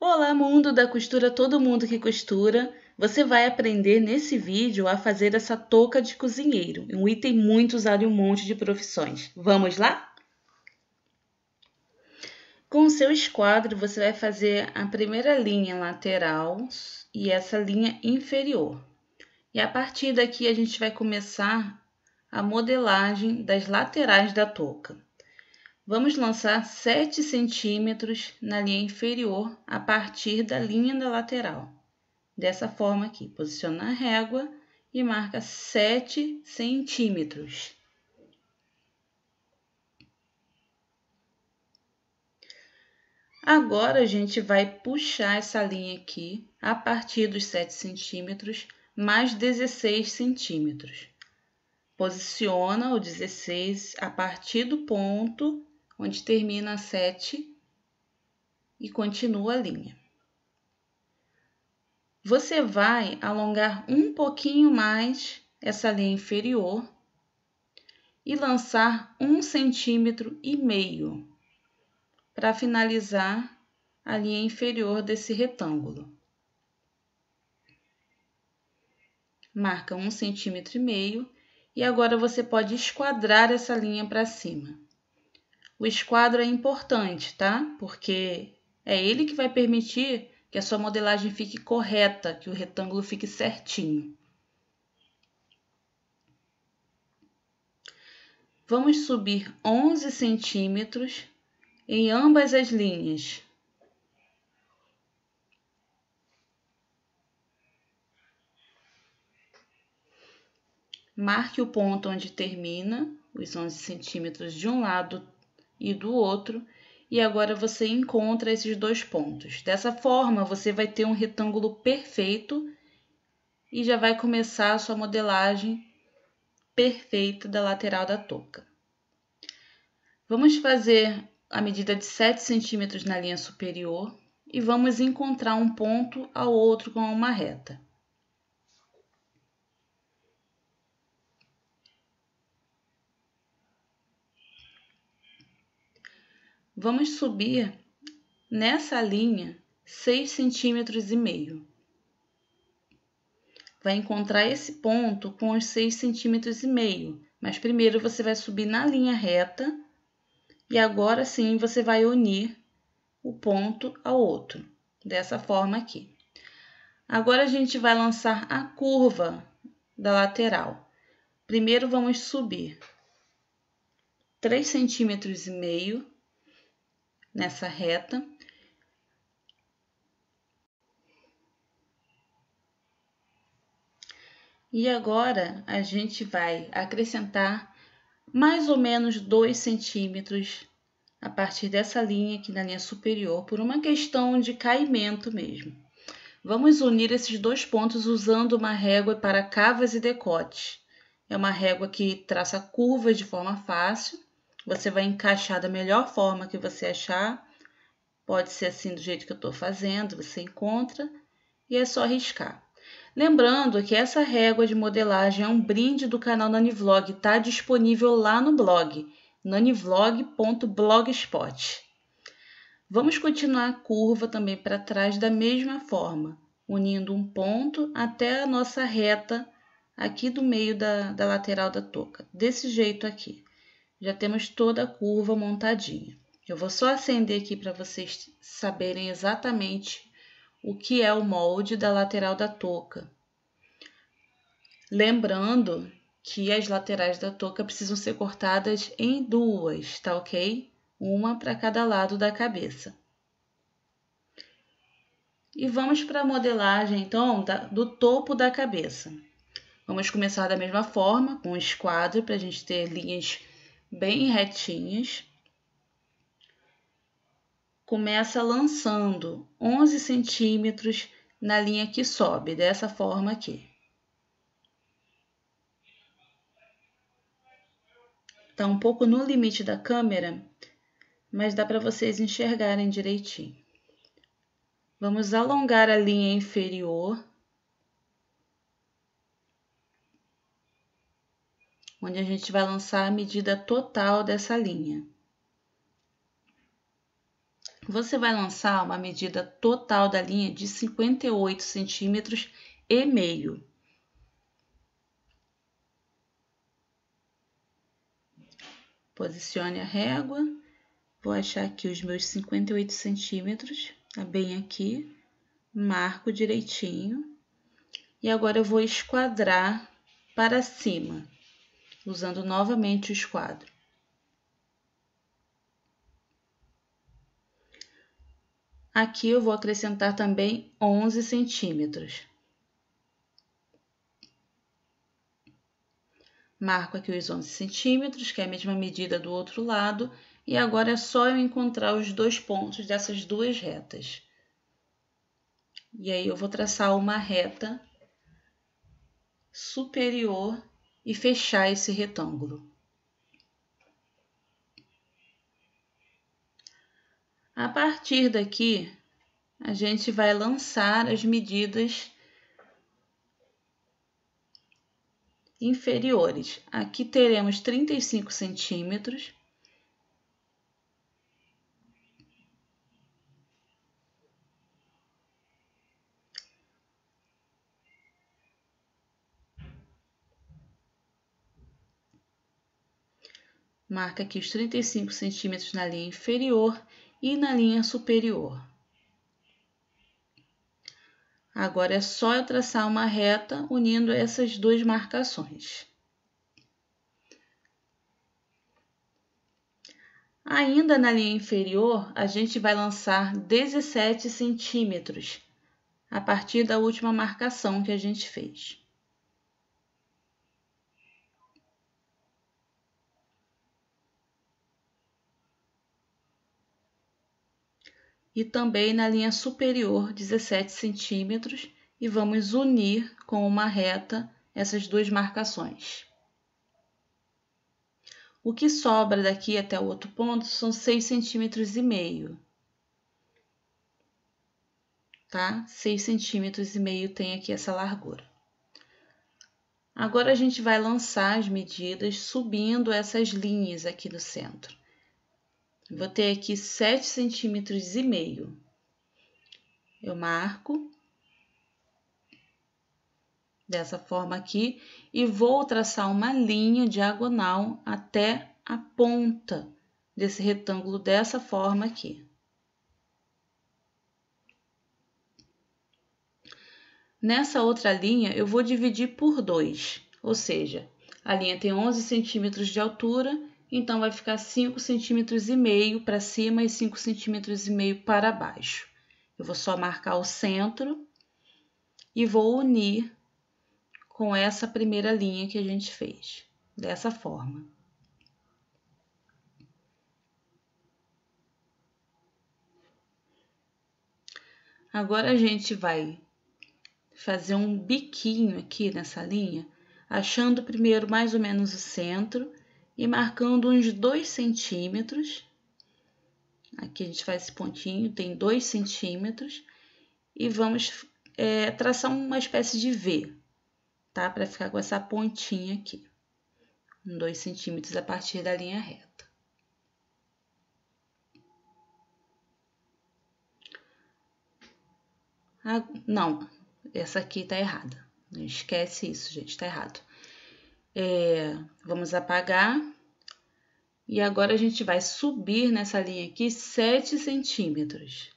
Olá, mundo da costura, todo mundo que costura. Você vai aprender nesse vídeo a fazer essa touca de cozinheiro, um item muito usado em um monte de profissões. Vamos lá? Com o seu esquadro, você vai fazer a primeira linha lateral e essa linha inferior. E a partir daqui, a gente vai começar a modelagem das laterais da touca. Vamos lançar 7 centímetros na linha inferior a partir da linha da lateral. Dessa forma aqui, posiciona a régua e marca 7 centímetros. Agora, a gente vai puxar essa linha aqui a partir dos 7 centímetros mais 16 centímetros. Posiciona o 16 a partir do ponto onde termina a 7 e continua a linha. Você vai alongar um pouquinho mais essa linha inferior e lançar um centímetro e meio para finalizar a linha inferior desse retângulo. Marca um centímetro e meio e agora você pode esquadrar essa linha para cima. O esquadro é importante, tá? Porque é ele que vai permitir que a sua modelagem fique correta, que o retângulo fique certinho. Vamos subir 11 centímetros em ambas as linhas. Marque o ponto onde termina os 11 centímetros de um lado e do outro, e agora você encontra esses dois pontos. Dessa forma, você vai ter um retângulo perfeito e já vai começar a sua modelagem perfeita da lateral da touca. Vamos fazer a medida de 7 centímetros na linha superior e vamos encontrar um ponto ao outro com uma reta. Vamos subir nessa linha 6 centímetros e meio. Vai encontrar esse ponto com os 6 centímetros e meio, mas primeiro você vai subir na linha reta e agora sim você vai unir o ponto ao outro, dessa forma aqui. Agora a gente vai lançar a curva da lateral. Primeiro vamos subir 3 centímetros e meio nessa reta. E agora a gente vai acrescentar mais ou menos 2 centímetros a partir dessa linha aqui na linha superior, por uma questão de caimento mesmo. Vamos unir esses dois pontos usando uma régua para cavas e decotes. É uma régua que traça curvas de forma fácil você vai encaixar da melhor forma que você achar. Pode ser assim do jeito que eu estou fazendo, você encontra e é só riscar. Lembrando que essa régua de modelagem é um brinde do canal Nanivlog, está disponível lá no blog, nanivlog.blogspot. Vamos continuar a curva também para trás da mesma forma, unindo um ponto até a nossa reta aqui do meio da, da lateral da touca, desse jeito aqui. Já temos toda a curva montadinha. Eu vou só acender aqui para vocês saberem exatamente o que é o molde da lateral da touca. Lembrando que as laterais da touca precisam ser cortadas em duas, tá ok? Uma para cada lado da cabeça. E vamos para a modelagem, então, da, do topo da cabeça. Vamos começar da mesma forma, com um esquadro, para a gente ter linhas bem retinhas. Começa lançando 11 centímetros na linha que sobe, dessa forma aqui. Tá um pouco no limite da câmera, mas dá para vocês enxergarem direitinho. Vamos alongar a linha inferior onde a gente vai lançar a medida total dessa linha. Você vai lançar uma medida total da linha de 58 centímetros e meio. Posicione a régua, vou achar aqui os meus 58 centímetros, tá bem aqui, marco direitinho. E agora eu vou esquadrar para cima usando novamente o esquadro. Aqui eu vou acrescentar também 11 centímetros. Marco aqui os 11 centímetros, que é a mesma medida do outro lado, e agora é só eu encontrar os dois pontos dessas duas retas. E aí eu vou traçar uma reta superior e fechar esse retângulo. A partir daqui, a gente vai lançar as medidas inferiores. Aqui teremos 35 centímetros Marca aqui os 35 centímetros na linha inferior e na linha superior. Agora é só eu traçar uma reta unindo essas duas marcações. Ainda na linha inferior, a gente vai lançar 17 centímetros a partir da última marcação que a gente fez. e também na linha superior 17 centímetros e vamos unir com uma reta essas duas marcações. O que sobra daqui até o outro ponto são 6 centímetros e meio. Tá? 6 centímetros e meio tem aqui essa largura. Agora a gente vai lançar as medidas subindo essas linhas aqui do centro. Vou ter aqui 7 centímetros e meio. Eu marco dessa forma aqui e vou traçar uma linha diagonal até a ponta desse retângulo dessa forma aqui. Nessa outra linha, eu vou dividir por 2, ou seja, a linha tem 11 centímetros de altura então, vai ficar 5 centímetros e meio para cima e 5 centímetros e meio para baixo. Eu vou só marcar o centro e vou unir com essa primeira linha que a gente fez, dessa forma. Agora, a gente vai fazer um biquinho aqui nessa linha, achando primeiro mais ou menos o centro e marcando uns 2 centímetros. Aqui a gente faz esse pontinho, tem 2 centímetros. E vamos é, traçar uma espécie de V, tá? Para ficar com essa pontinha aqui. 2 centímetros a partir da linha reta. Ah, não, essa aqui tá errada. Não esquece isso, gente, tá errado. É, vamos apagar. E agora a gente vai subir nessa linha aqui 7 centímetros.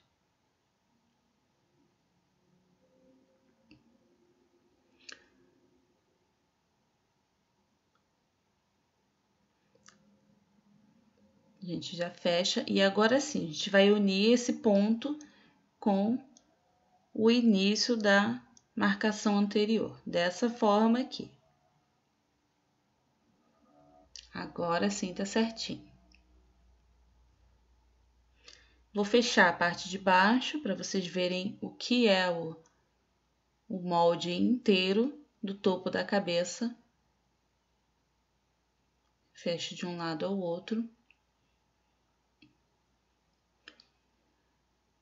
A gente já fecha e agora sim, a gente vai unir esse ponto com o início da marcação anterior, dessa forma aqui. Agora sim tá certinho. Vou fechar a parte de baixo para vocês verem o que é o, o molde inteiro do topo da cabeça. Fecho de um lado ao outro.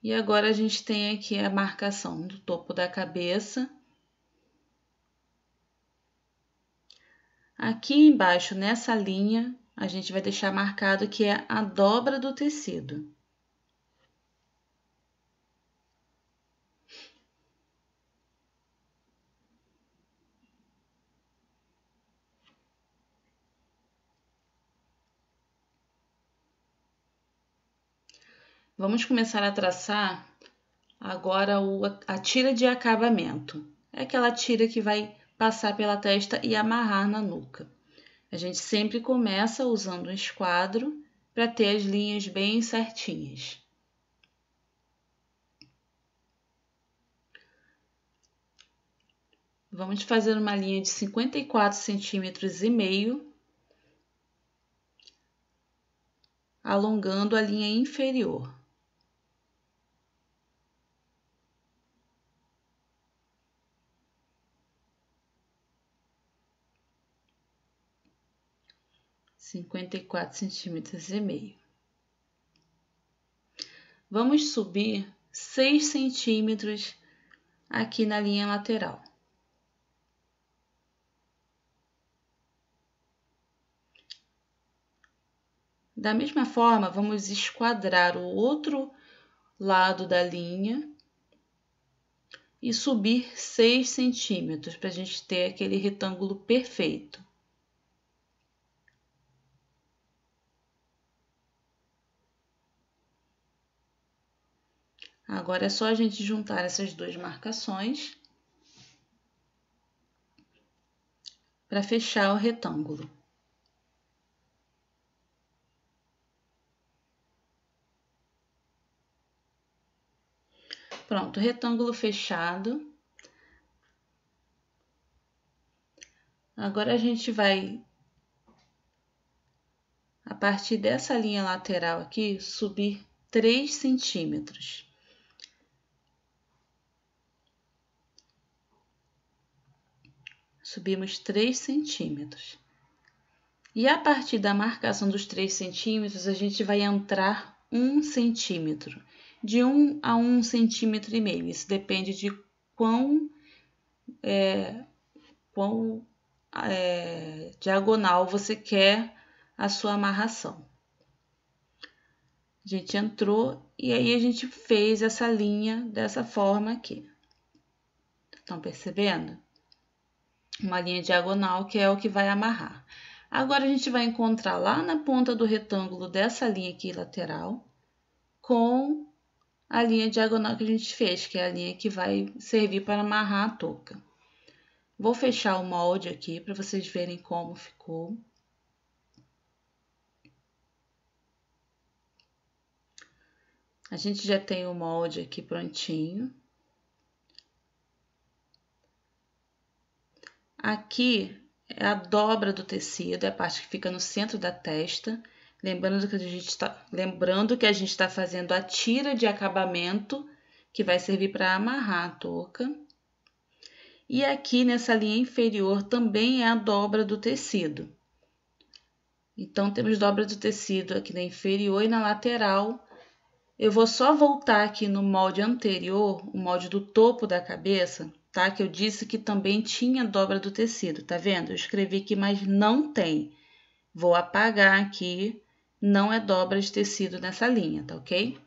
E agora a gente tem aqui a marcação do topo da cabeça Aqui embaixo, nessa linha, a gente vai deixar marcado que é a dobra do tecido. Vamos começar a traçar agora a tira de acabamento. É aquela tira que vai passar pela testa e amarrar na nuca. A gente sempre começa usando um esquadro para ter as linhas bem certinhas. Vamos fazer uma linha de 54 centímetros e meio, alongando a linha inferior. 54 centímetros e meio. Vamos subir 6 centímetros aqui na linha lateral. Da mesma forma, vamos esquadrar o outro lado da linha e subir 6 centímetros para a gente ter aquele retângulo perfeito. Agora é só a gente juntar essas duas marcações para fechar o retângulo. Pronto, retângulo fechado. Agora a gente vai, a partir dessa linha lateral aqui, subir 3 centímetros. subimos 3 centímetros. E a partir da marcação dos 3 centímetros, a gente vai entrar 1 centímetro, de 1 a 1 centímetro e meio. Isso depende de quão, é, quão é, diagonal você quer a sua amarração. A gente entrou e aí a gente fez essa linha dessa forma aqui. Estão percebendo? uma linha diagonal que é o que vai amarrar. Agora, a gente vai encontrar lá na ponta do retângulo dessa linha aqui lateral com a linha diagonal que a gente fez, que é a linha que vai servir para amarrar a touca. Vou fechar o molde aqui para vocês verem como ficou. A gente já tem o molde aqui prontinho. Aqui é a dobra do tecido, é a parte que fica no centro da testa. Lembrando que a gente está, tá fazendo a tira de acabamento que vai servir para amarrar a touca. E aqui nessa linha inferior também é a dobra do tecido. Então, temos dobra do tecido aqui na inferior e na lateral. Eu vou só voltar aqui no molde anterior, o molde do topo da cabeça, tá? Que eu disse que também tinha dobra do tecido, tá vendo? Eu escrevi aqui, mas não tem. Vou apagar aqui, não é dobra de tecido nessa linha, tá ok?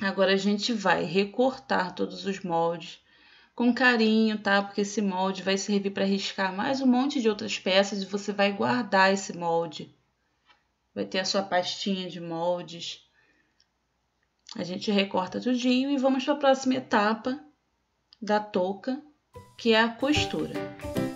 Agora, a gente vai recortar todos os moldes com carinho, tá? Porque esse molde vai servir para riscar mais um monte de outras peças e você vai guardar esse molde. Vai ter a sua pastinha de moldes. A gente recorta tudinho e vamos para a próxima etapa, da touca, que é a costura.